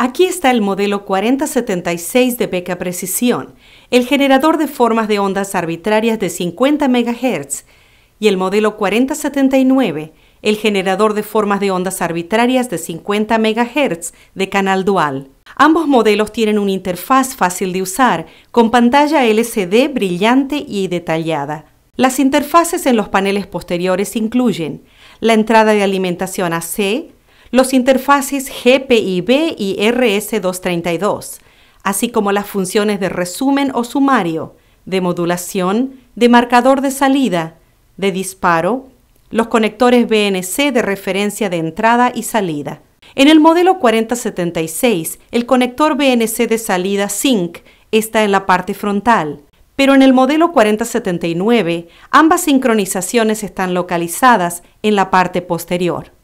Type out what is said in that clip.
Aquí está el modelo 4076 de Beca Precisión, el generador de formas de ondas arbitrarias de 50 MHz, y el modelo 4079, el generador de formas de ondas arbitrarias de 50 MHz de canal dual. Ambos modelos tienen una interfaz fácil de usar, con pantalla LCD brillante y detallada. Las interfaces en los paneles posteriores incluyen la entrada de alimentación AC, los interfaces GPIB y RS232, así como las funciones de resumen o sumario, de modulación, de marcador de salida, de disparo, los conectores BNC de referencia de entrada y salida. En el modelo 4076, el conector BNC de salida SYNC está en la parte frontal, pero en el modelo 4079, ambas sincronizaciones están localizadas en la parte posterior.